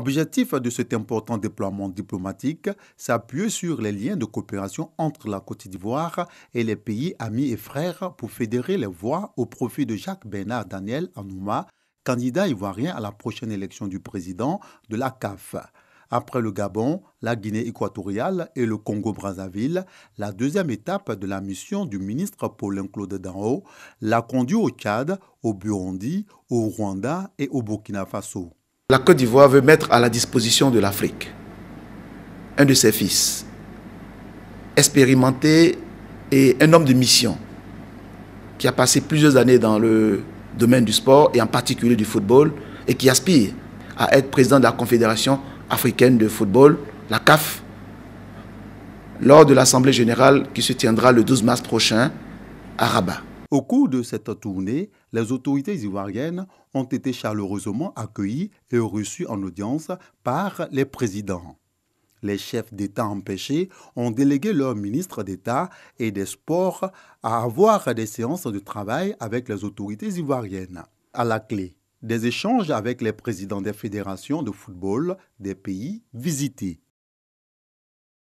Objectif de cet important déploiement diplomatique, s'appuie sur les liens de coopération entre la Côte d'Ivoire et les pays amis et frères pour fédérer les voix au profit de Jacques Bernard Daniel Anouma, candidat ivoirien à la prochaine élection du président de la CAF. Après le Gabon, la Guinée équatoriale et le Congo-Brazzaville, la deuxième étape de la mission du ministre Paulin-Claude Danho l'a conduit au Tchad, au Burundi, au Rwanda et au Burkina Faso. La Côte d'Ivoire veut mettre à la disposition de l'Afrique un de ses fils, expérimenté et un homme de mission, qui a passé plusieurs années dans le domaine du sport et en particulier du football, et qui aspire à être président de la Confédération africaine de football, la CAF, lors de l'Assemblée générale qui se tiendra le 12 mars prochain à Rabat. Au cours de cette tournée, les autorités ivoiriennes ont été chaleureusement accueillies et reçues en audience par les présidents. Les chefs d'État empêchés ont délégué leurs ministres d'État et des Sports à avoir des séances de travail avec les autorités ivoiriennes. À la clé, des échanges avec les présidents des fédérations de football des pays visités.